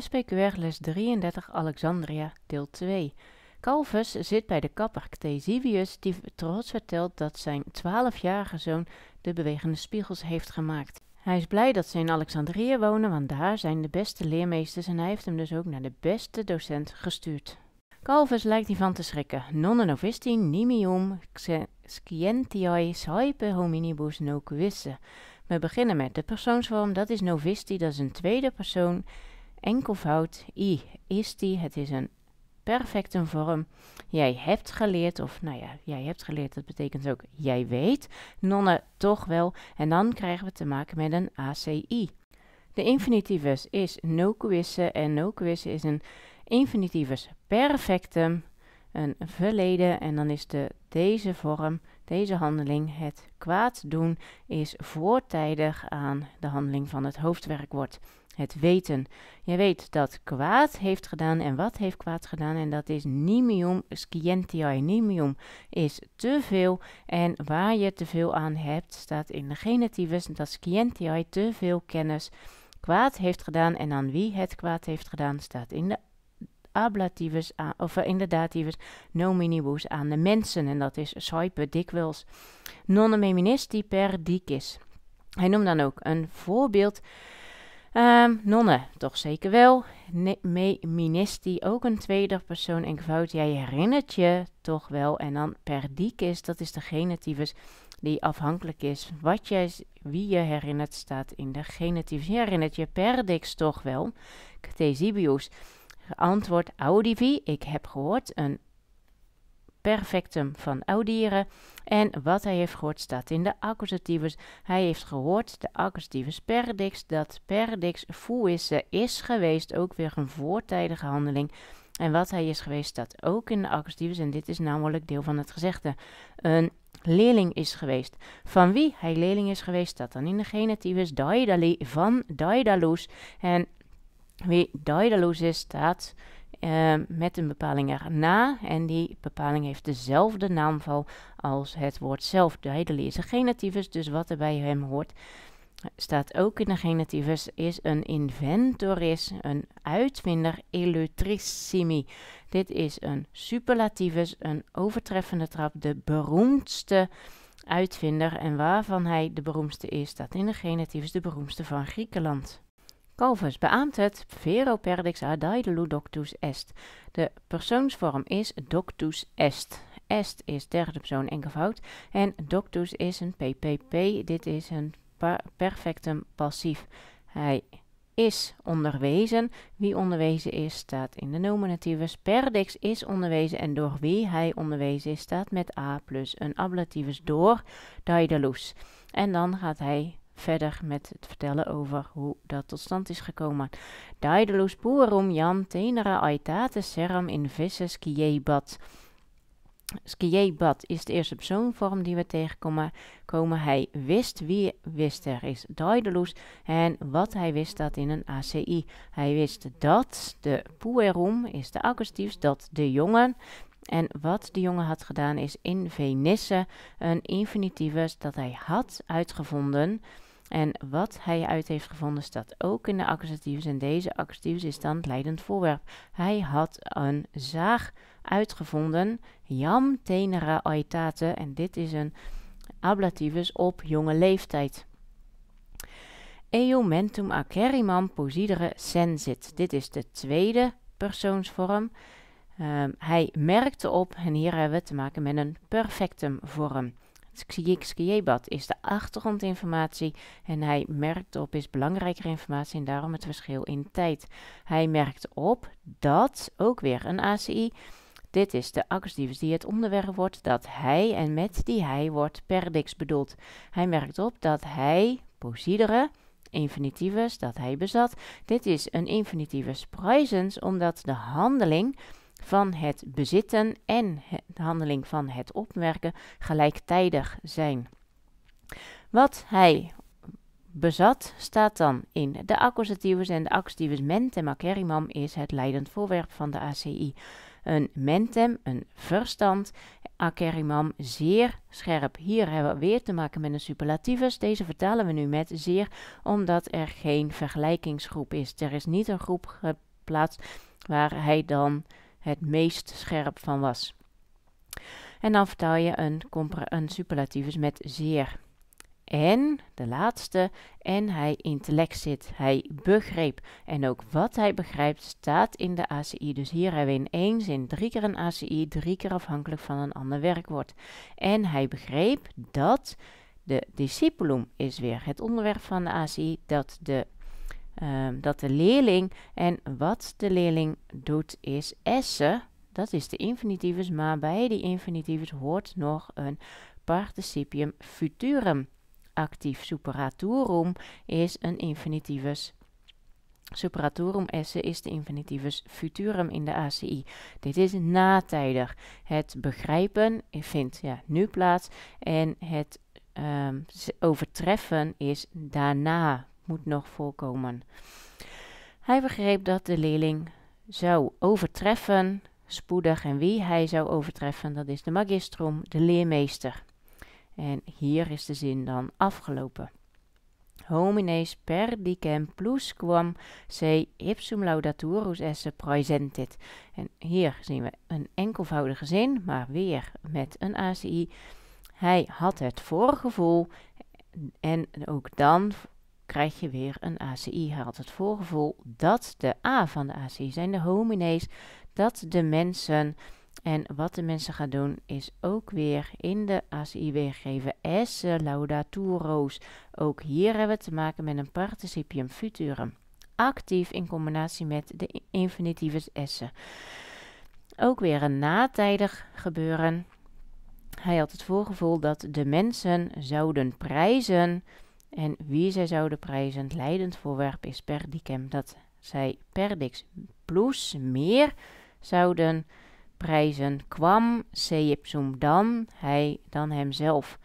SPQR les 33 Alexandria, deel 2. Calvus zit bij de kapper Ctesibius die trots vertelt dat zijn 12-jarige zoon de bewegende spiegels heeft gemaakt. Hij is blij dat ze in Alexandrië wonen, want daar zijn de beste leermeesters en hij heeft hem dus ook naar de beste docent gestuurd. Calvus lijkt hiervan te schrikken. Nonne novisti nimium scientiae saipe hominibus no We beginnen met de persoonsvorm, dat is novisti, dat is een tweede persoon enkelvoud i is die. Het is een perfecte vorm. Jij hebt geleerd, of nou ja, jij hebt geleerd, dat betekent ook jij weet. Nonne toch wel. En dan krijgen we te maken met een ACI. De infinitivus is nocuisse en nocuisse is een infinitivus perfectum, een verleden. En dan is de, deze vorm, deze handeling, het kwaad doen, is voortijdig aan de handeling van het hoofdwerkwoord het weten. Je weet dat kwaad heeft gedaan en wat heeft kwaad gedaan en dat is nimium scientiae. Nimium is te veel en waar je te veel aan hebt staat in de genitivus dat scientiae te veel kennis kwaad heeft gedaan en aan wie het kwaad heeft gedaan staat in de ablativus of eh, in de dativus nominibus aan de mensen en dat is soipe dikwijls. Non per dicis. Hij noemt dan ook een voorbeeld Um, ehm, nonnen, toch zeker wel. Ne me ministi, ook een tweede persoon enkelvoud. Jij herinnert je toch wel. En dan perdicus, dat is de genitivus die afhankelijk is. Wat jij, wie je herinnert staat in de genitivus. Je herinnert je perdix toch wel. Ctesibius. Antwoord audivi, ik heb gehoord. Een perfectum van audire. En wat hij heeft gehoord staat in de accusativus. Hij heeft gehoord, de accusativus perdix, dat perdix fuisse is geweest. Ook weer een voortijdige handeling. En wat hij is geweest staat ook in de accusativus. En dit is namelijk deel van het gezegde. Een leerling is geweest. Van wie hij leerling is geweest staat dan in de genitivus daidali van daidalus. En wie daidalus is staat Ehm, met een bepaling erna. En die bepaling heeft dezelfde naamval als het woord zelf. De hele is een genativus, dus wat er bij hem hoort, staat ook in de genativus, is een inventoris, een uitvinder, elutrissimi. Dit is een superlativus, een overtreffende trap, de beroemdste uitvinder en waarvan hij de beroemdste is, staat in de genativus de beroemdste van Griekenland. Calvus beaamt het vero perdix ad doctus est. De persoonsvorm is doctus est. Est is derde persoon enkelvoud en doctus is een ppp. Dit is een perfectum passief. Hij is onderwezen. Wie onderwezen is, staat in de nominativus. Perdix is onderwezen en door wie hij onderwezen is, staat met a plus een ablativus door daedalus. En dan gaat hij verder met het vertellen over hoe dat tot stand is gekomen. Daedalus puerum jan tenere aetate serum in visse sciebat. bat. is de eerste persoonvorm die we tegenkomen. Komen. Hij wist wie wist er is Daedalus en wat hij wist dat in een ACI. Hij wist dat de puerum is de accustief, dat de jongen. En wat de jongen had gedaan is in Venisse een infinitivus dat hij had uitgevonden en wat hij uit heeft gevonden staat ook in de accusatives. En deze accusatives is dan het leidend voorwerp. Hij had een zaag uitgevonden. Jam tenera aitate. En dit is een ablativus op jonge leeftijd. mentum acerimam posidere sensit. Dit is de tweede persoonsvorm. Ehm, hij merkte op, en hier hebben we te maken met een perfectum vorm. Skijekskijebad is de achtergrondinformatie en hij merkt op is belangrijkere informatie en daarom het verschil in tijd. Hij merkt op dat, ook weer een ACI, dit is de accusatief die het onderwerp wordt dat hij en met die hij wordt perdix bedoeld. Hij merkt op dat hij, posidere, infinitivus, dat hij bezat. Dit is een infinitivus prijzens omdat de handeling van het bezitten en de handeling van het opmerken, gelijktijdig zijn. Wat hij bezat staat dan in de accusativus en de accusativus mentem acerimam is het leidend voorwerp van de ACI. Een mentem, een verstand, acerimam zeer scherp. Hier hebben we weer te maken met een superlativus. Deze vertalen we nu met zeer omdat er geen vergelijkingsgroep is. Er is niet een groep geplaatst waar hij dan het meest scherp van was. En dan vertaal je een, een superlativus met zeer. En, de laatste, en hij intellect zit. Hij begreep. En ook wat hij begrijpt staat in de ACI. Dus hier hebben we in één zin drie keer een ACI, drie keer afhankelijk van een ander werkwoord. En hij begreep dat de discipulum is weer het onderwerp van de ACI, dat de, ehm, dat de leerling en wat de leerling doet is essen dat is de infinitivus. maar bij die infinitivus hoort nog een participium futurum. Actief superatorum is een infinitivus. Superaturum esse is de infinitivus futurum in de ACI. Dit is natijdig. Het begrijpen vindt ja, nu plaats en het ehm, overtreffen is daarna, moet nog voorkomen. Hij begreep dat de leerling zou overtreffen spoedig en wie hij zou overtreffen, dat is de magistrum, de leermeester. En hier is de zin dan afgelopen. Homines per dicem plus quam se ipsum laudaturus esse praesentit. En hier zien we een enkelvoudige zin, maar weer met een ACI. Hij had het voorgevoel en ook dan krijg je weer een ACI. Hij had het voorgevoel dat de A van de ACI zijn de hominees, dat de mensen. En wat de mensen gaan doen is ook weer in de ACI weergeven S, roos. Ook hier hebben we te maken met een participium futurum. Actief in combinatie met de infinitieve esse. Ook weer een natijdig gebeuren. Hij had het voorgevoel dat de mensen zouden prijzen en wie zij zouden prijzen, leidend voorwerp is perdicem, dat zij perdix plus meer zouden prijzen, kwam seipsum dan hij dan hemzelf.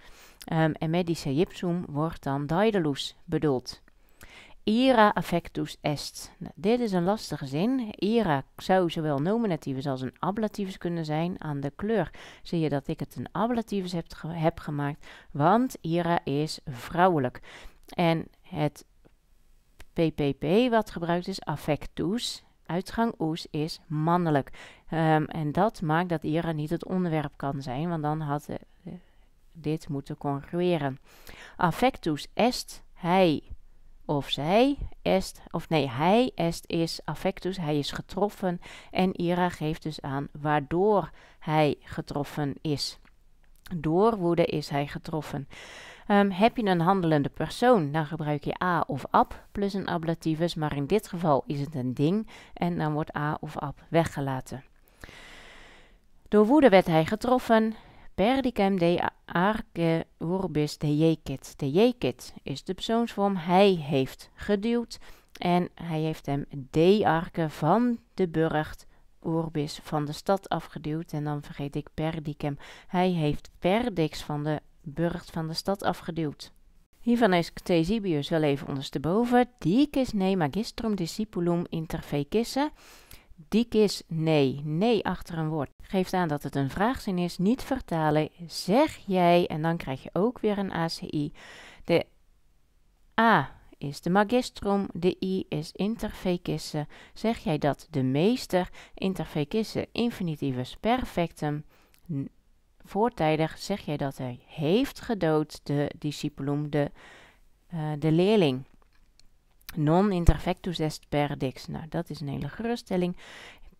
Ehm, en met die seipsum wordt dan daedalus bedoeld. Ira affectus est. Nou, dit is een lastige zin. Ira zou zowel nominativus als een ablativus kunnen zijn. Aan de kleur zie je dat ik het een ablativus heb, heb gemaakt, want Ira is vrouwelijk. En het PPP wat gebruikt is, affectus, uitgang oes, is mannelijk. Ehm, en dat maakt dat Ira niet het onderwerp kan zijn, want dan had eh, dit moeten congrueren. Affectus est, hij of zij est, of nee, hij est is affectus, hij is getroffen. En Ira geeft dus aan waardoor hij getroffen is. Door woede is hij getroffen. Ehm, heb je een handelende persoon, dan gebruik je a of ab plus een ablativus, maar in dit geval is het een ding en dan wordt a of ab weggelaten. Door woede werd hij getroffen, Perdicem de arce urbis de jekit. De jekit is de persoonsvorm. Hij heeft geduwd. En hij heeft hem de arke van de burcht urbis van de stad afgeduwd. En dan vergeet ik perdicem. Hij heeft perdix van de burcht van de stad afgeduwd. Hiervan is Ctesibius wel even ondersteboven. Dicis ne magistrum discipulum interfecisse. Dik is nee, nee achter een woord. Geeft aan dat het een vraagzin is, niet vertalen. Zeg jij, en dan krijg je ook weer een ACI. De A is de magistrum, de I is interfecisse. Zeg jij dat de meester, interfecisse, infinitivus perfectum, voortijdig zeg jij dat hij heeft gedood de discipulum, de, eh, de leerling. Non interfectus est per dix. Nou, dat is een hele geruststelling.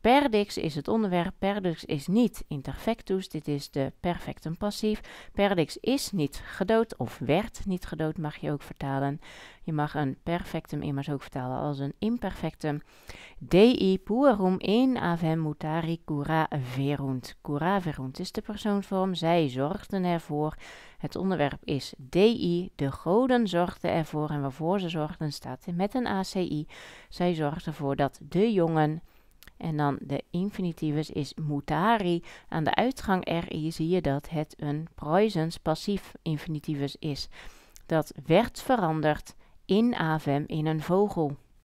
Perdix is het onderwerp, perdix is niet interfectus, dit is de perfectum passief. Perdix is niet gedood of werd niet gedood, mag je ook vertalen. Je mag een perfectum immers ook vertalen als een imperfectum. Dei puerum in avem mutari cura verunt. Cura verunt is de persoonsvorm, zij zorgden ervoor. Het onderwerp is dei, de goden zorgden ervoor en waarvoor ze zorgden staat met een ACI. Zij zorgden ervoor dat de jongen en dan de infinitivus is mutari. Aan de uitgang RI zie je dat het een Preußens passief infinitivus is. Dat werd veranderd in avem in een vogel.